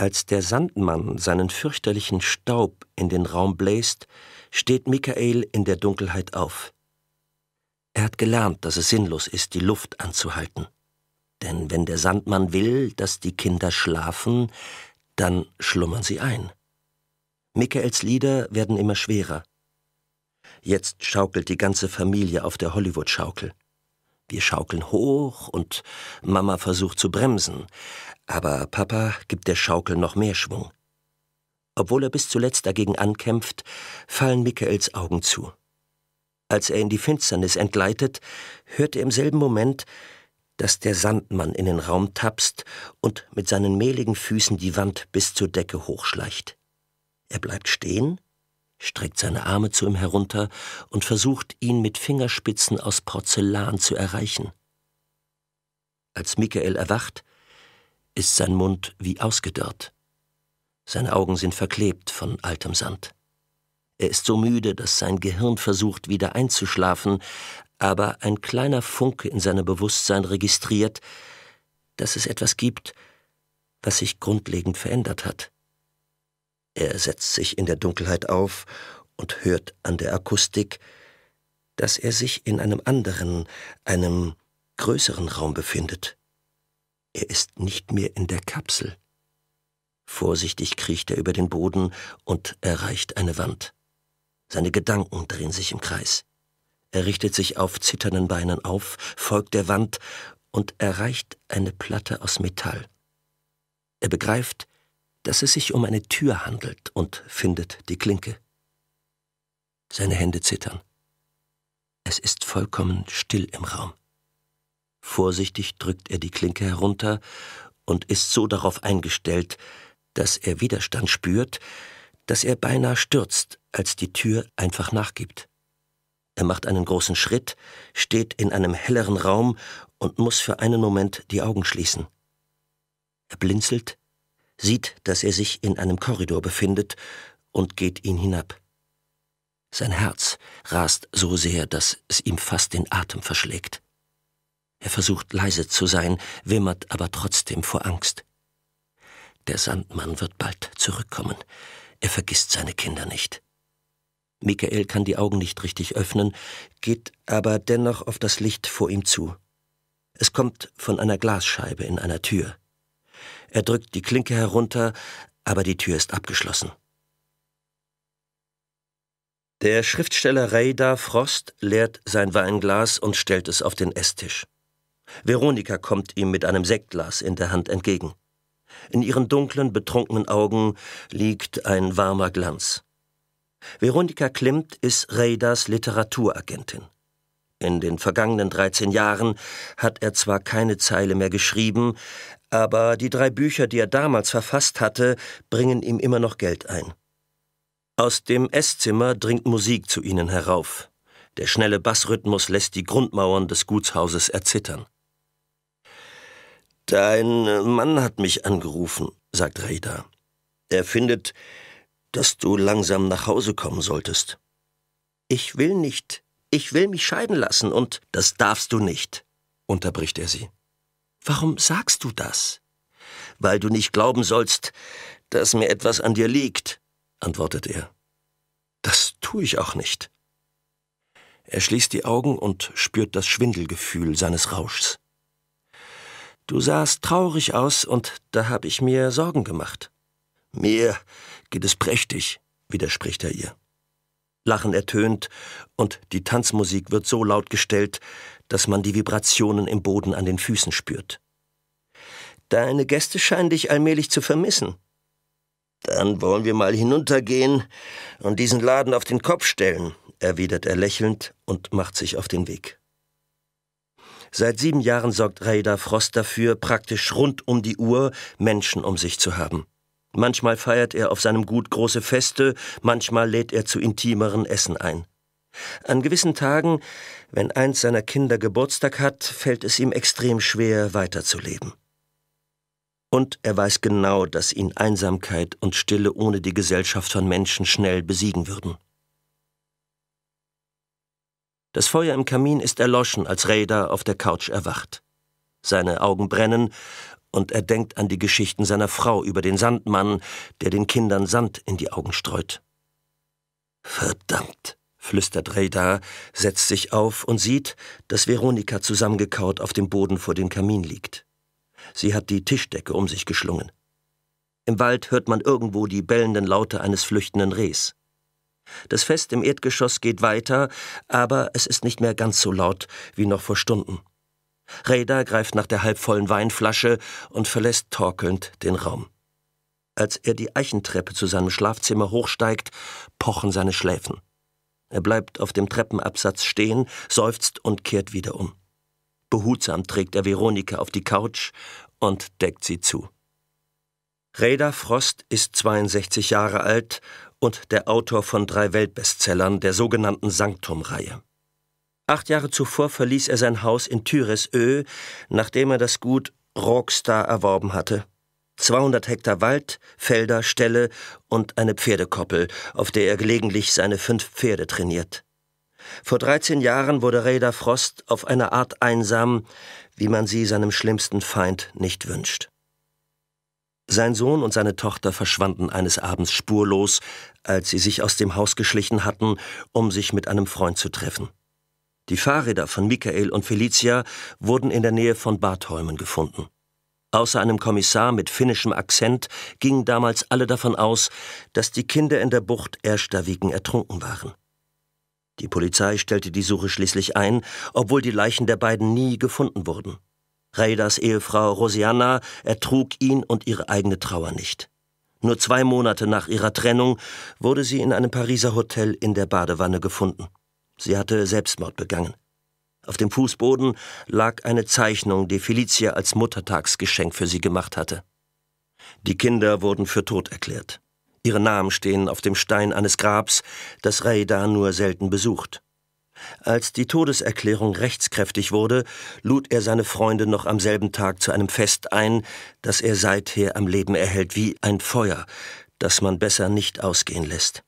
Als der Sandmann seinen fürchterlichen Staub in den Raum bläst, steht Michael in der Dunkelheit auf. Er hat gelernt, dass es sinnlos ist, die Luft anzuhalten. Denn wenn der Sandmann will, dass die Kinder schlafen, dann schlummern sie ein. Michaels Lieder werden immer schwerer. Jetzt schaukelt die ganze Familie auf der Hollywood-Schaukel. Wir schaukeln hoch und Mama versucht zu bremsen, aber Papa gibt der Schaukel noch mehr Schwung. Obwohl er bis zuletzt dagegen ankämpft, fallen Michaels Augen zu. Als er in die Finsternis entgleitet, hört er im selben Moment, dass der Sandmann in den Raum tapst und mit seinen mehligen Füßen die Wand bis zur Decke hochschleicht. Er bleibt stehen streckt seine Arme zu ihm herunter und versucht, ihn mit Fingerspitzen aus Porzellan zu erreichen. Als Michael erwacht, ist sein Mund wie ausgedörrt. Seine Augen sind verklebt von altem Sand. Er ist so müde, dass sein Gehirn versucht, wieder einzuschlafen, aber ein kleiner Funke in seinem Bewusstsein registriert, dass es etwas gibt, was sich grundlegend verändert hat. Er setzt sich in der Dunkelheit auf und hört an der Akustik, dass er sich in einem anderen, einem größeren Raum befindet. Er ist nicht mehr in der Kapsel. Vorsichtig kriecht er über den Boden und erreicht eine Wand. Seine Gedanken drehen sich im Kreis. Er richtet sich auf zitternden Beinen auf, folgt der Wand und erreicht eine Platte aus Metall. Er begreift, dass es sich um eine Tür handelt und findet die Klinke. Seine Hände zittern. Es ist vollkommen still im Raum. Vorsichtig drückt er die Klinke herunter und ist so darauf eingestellt, dass er Widerstand spürt, dass er beinahe stürzt, als die Tür einfach nachgibt. Er macht einen großen Schritt, steht in einem helleren Raum und muss für einen Moment die Augen schließen. Er blinzelt sieht, dass er sich in einem Korridor befindet und geht ihn hinab. Sein Herz rast so sehr, dass es ihm fast den Atem verschlägt. Er versucht leise zu sein, wimmert aber trotzdem vor Angst. Der Sandmann wird bald zurückkommen. Er vergisst seine Kinder nicht. Michael kann die Augen nicht richtig öffnen, geht aber dennoch auf das Licht vor ihm zu. Es kommt von einer Glasscheibe in einer Tür. Er drückt die Klinke herunter, aber die Tür ist abgeschlossen. Der Schriftsteller Reida Frost leert sein Weinglas und stellt es auf den Esstisch. Veronika kommt ihm mit einem Sektglas in der Hand entgegen. In ihren dunklen, betrunkenen Augen liegt ein warmer Glanz. Veronika Klimt ist Reidas Literaturagentin. In den vergangenen 13 Jahren hat er zwar keine Zeile mehr geschrieben, aber die drei Bücher, die er damals verfasst hatte, bringen ihm immer noch Geld ein. Aus dem Esszimmer dringt Musik zu ihnen herauf. Der schnelle Bassrhythmus lässt die Grundmauern des Gutshauses erzittern. Dein Mann hat mich angerufen, sagt Reda. Er findet, dass du langsam nach Hause kommen solltest. Ich will nicht. Ich will mich scheiden lassen und das darfst du nicht, unterbricht er sie. Warum sagst du das? Weil du nicht glauben sollst, dass mir etwas an dir liegt, antwortet er. Das tue ich auch nicht. Er schließt die Augen und spürt das Schwindelgefühl seines Rauschs. Du sahst traurig aus und da habe ich mir Sorgen gemacht. Mir geht es prächtig, widerspricht er ihr. Lachen ertönt und die Tanzmusik wird so laut gestellt, dass man die Vibrationen im Boden an den Füßen spürt. Deine Gäste scheinen dich allmählich zu vermissen. Dann wollen wir mal hinuntergehen und diesen Laden auf den Kopf stellen, erwidert er lächelnd und macht sich auf den Weg. Seit sieben Jahren sorgt Raida Frost dafür, praktisch rund um die Uhr Menschen um sich zu haben. Manchmal feiert er auf seinem Gut große Feste, manchmal lädt er zu intimeren Essen ein. An gewissen Tagen, wenn eins seiner Kinder Geburtstag hat, fällt es ihm extrem schwer, weiterzuleben. Und er weiß genau, dass ihn Einsamkeit und Stille ohne die Gesellschaft von Menschen schnell besiegen würden. Das Feuer im Kamin ist erloschen, als Raider auf der Couch erwacht. Seine Augen brennen und er denkt an die Geschichten seiner Frau über den Sandmann, der den Kindern Sand in die Augen streut. Verdammt! flüstert Reda, setzt sich auf und sieht, dass Veronika zusammengekaut auf dem Boden vor dem Kamin liegt. Sie hat die Tischdecke um sich geschlungen. Im Wald hört man irgendwo die bellenden Laute eines flüchtenden Rehs. Das Fest im Erdgeschoss geht weiter, aber es ist nicht mehr ganz so laut wie noch vor Stunden. Reda greift nach der halbvollen Weinflasche und verlässt torkelnd den Raum. Als er die Eichentreppe zu seinem Schlafzimmer hochsteigt, pochen seine Schläfen. Er bleibt auf dem Treppenabsatz stehen, seufzt und kehrt wieder um. Behutsam trägt er Veronika auf die Couch und deckt sie zu. Reda Frost ist 62 Jahre alt und der Autor von drei Weltbestsellern der sogenannten Sanktum-Reihe. Acht Jahre zuvor verließ er sein Haus in Thyresö, nachdem er das Gut Rockstar erworben hatte. 200 Hektar Wald, Felder, Ställe und eine Pferdekoppel, auf der er gelegentlich seine fünf Pferde trainiert. Vor 13 Jahren wurde Reda Frost auf eine Art einsam, wie man sie seinem schlimmsten Feind nicht wünscht. Sein Sohn und seine Tochter verschwanden eines Abends spurlos, als sie sich aus dem Haus geschlichen hatten, um sich mit einem Freund zu treffen. Die Fahrräder von Michael und Felicia wurden in der Nähe von Bartholmen gefunden. Außer einem Kommissar mit finnischem Akzent gingen damals alle davon aus, dass die Kinder in der Bucht Erstaviken ertrunken waren. Die Polizei stellte die Suche schließlich ein, obwohl die Leichen der beiden nie gefunden wurden. Reiders Ehefrau Rosianna ertrug ihn und ihre eigene Trauer nicht. Nur zwei Monate nach ihrer Trennung wurde sie in einem Pariser Hotel in der Badewanne gefunden. Sie hatte Selbstmord begangen. Auf dem Fußboden lag eine Zeichnung, die Felicia als Muttertagsgeschenk für sie gemacht hatte. Die Kinder wurden für tot erklärt. Ihre Namen stehen auf dem Stein eines Grabs, das Raida nur selten besucht. Als die Todeserklärung rechtskräftig wurde, lud er seine Freunde noch am selben Tag zu einem Fest ein, das er seither am Leben erhält wie ein Feuer, das man besser nicht ausgehen lässt.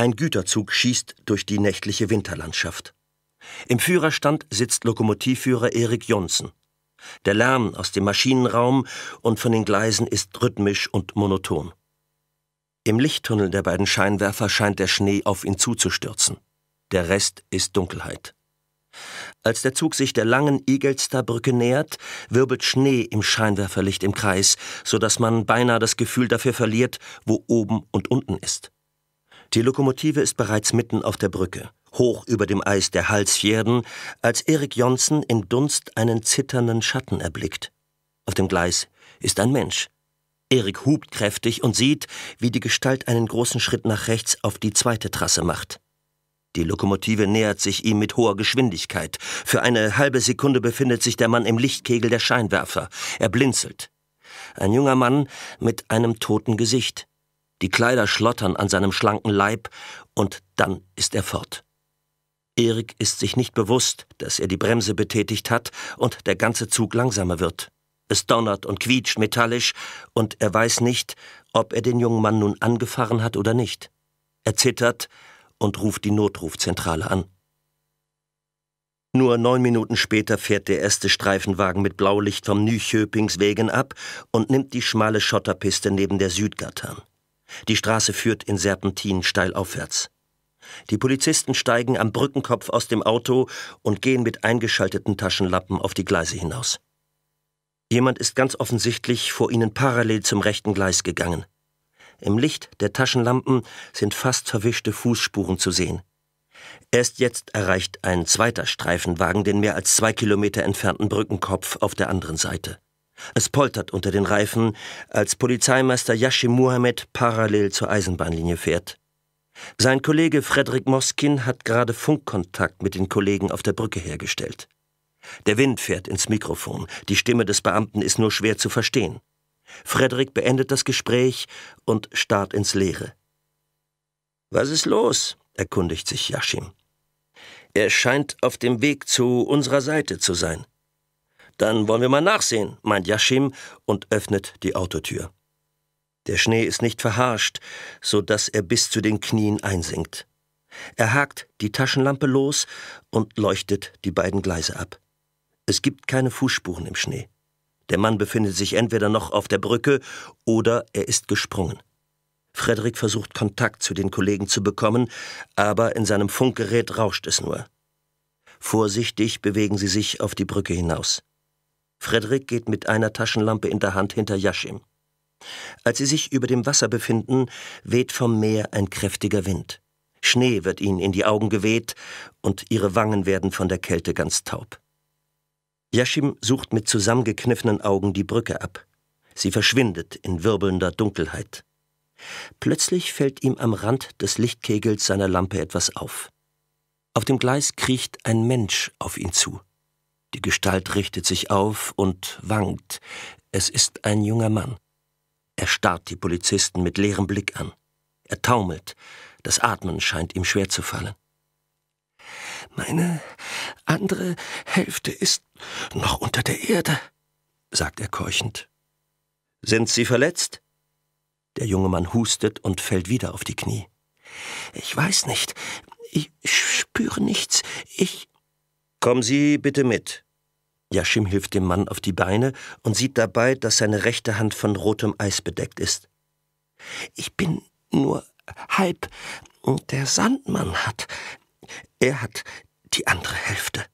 Ein Güterzug schießt durch die nächtliche Winterlandschaft. Im Führerstand sitzt Lokomotivführer Erik Jonsen. Der Lärm aus dem Maschinenraum und von den Gleisen ist rhythmisch und monoton. Im Lichttunnel der beiden Scheinwerfer scheint der Schnee auf ihn zuzustürzen. Der Rest ist Dunkelheit. Als der Zug sich der langen Igelster Brücke nähert, wirbelt Schnee im Scheinwerferlicht im Kreis, sodass man beinahe das Gefühl dafür verliert, wo oben und unten ist. Die Lokomotive ist bereits mitten auf der Brücke, hoch über dem Eis der Halsfjerden, als Erik Jonsen im Dunst einen zitternden Schatten erblickt. Auf dem Gleis ist ein Mensch. Erik hupt kräftig und sieht, wie die Gestalt einen großen Schritt nach rechts auf die zweite Trasse macht. Die Lokomotive nähert sich ihm mit hoher Geschwindigkeit. Für eine halbe Sekunde befindet sich der Mann im Lichtkegel der Scheinwerfer. Er blinzelt. Ein junger Mann mit einem toten Gesicht die Kleider schlottern an seinem schlanken Leib, und dann ist er fort. Erik ist sich nicht bewusst, dass er die Bremse betätigt hat und der ganze Zug langsamer wird. Es donnert und quietscht metallisch, und er weiß nicht, ob er den jungen Mann nun angefahren hat oder nicht. Er zittert und ruft die Notrufzentrale an. Nur neun Minuten später fährt der erste Streifenwagen mit Blaulicht vom Nyköpingswegen ab und nimmt die schmale Schotterpiste neben der Südgatan. Die Straße führt in Serpentin steil aufwärts. Die Polizisten steigen am Brückenkopf aus dem Auto und gehen mit eingeschalteten Taschenlappen auf die Gleise hinaus. Jemand ist ganz offensichtlich vor ihnen parallel zum rechten Gleis gegangen. Im Licht der Taschenlampen sind fast verwischte Fußspuren zu sehen. Erst jetzt erreicht ein zweiter Streifenwagen den mehr als zwei Kilometer entfernten Brückenkopf auf der anderen Seite. Es poltert unter den Reifen, als Polizeimeister Yashim Muhammed parallel zur Eisenbahnlinie fährt. Sein Kollege Frederik Moskin hat gerade Funkkontakt mit den Kollegen auf der Brücke hergestellt. Der Wind fährt ins Mikrofon, die Stimme des Beamten ist nur schwer zu verstehen. Frederik beendet das Gespräch und starrt ins Leere. Was ist los? erkundigt sich Yashim. Er scheint auf dem Weg zu unserer Seite zu sein. Dann wollen wir mal nachsehen, meint Yashim und öffnet die Autotür. Der Schnee ist nicht verharscht, so dass er bis zu den Knien einsinkt. Er hakt die Taschenlampe los und leuchtet die beiden Gleise ab. Es gibt keine Fußspuren im Schnee. Der Mann befindet sich entweder noch auf der Brücke oder er ist gesprungen. Frederik versucht Kontakt zu den Kollegen zu bekommen, aber in seinem Funkgerät rauscht es nur. Vorsichtig bewegen sie sich auf die Brücke hinaus. Frederik geht mit einer Taschenlampe in der Hand hinter Jaschim. Als sie sich über dem Wasser befinden, weht vom Meer ein kräftiger Wind. Schnee wird ihnen in die Augen geweht und ihre Wangen werden von der Kälte ganz taub. Jaschim sucht mit zusammengekniffenen Augen die Brücke ab. Sie verschwindet in wirbelnder Dunkelheit. Plötzlich fällt ihm am Rand des Lichtkegels seiner Lampe etwas auf. Auf dem Gleis kriecht ein Mensch auf ihn zu. Die Gestalt richtet sich auf und wankt. Es ist ein junger Mann. Er starrt die Polizisten mit leerem Blick an. Er taumelt. Das Atmen scheint ihm schwer zu fallen. Meine andere Hälfte ist noch unter der Erde, sagt er keuchend. Sind Sie verletzt? Der junge Mann hustet und fällt wieder auf die Knie. Ich weiß nicht. Ich spüre nichts. Ich Kommen Sie bitte mit. Yashim hilft dem Mann auf die Beine und sieht dabei, dass seine rechte Hand von rotem Eis bedeckt ist. Ich bin nur halb. Der Sandmann hat. Er hat die andere Hälfte.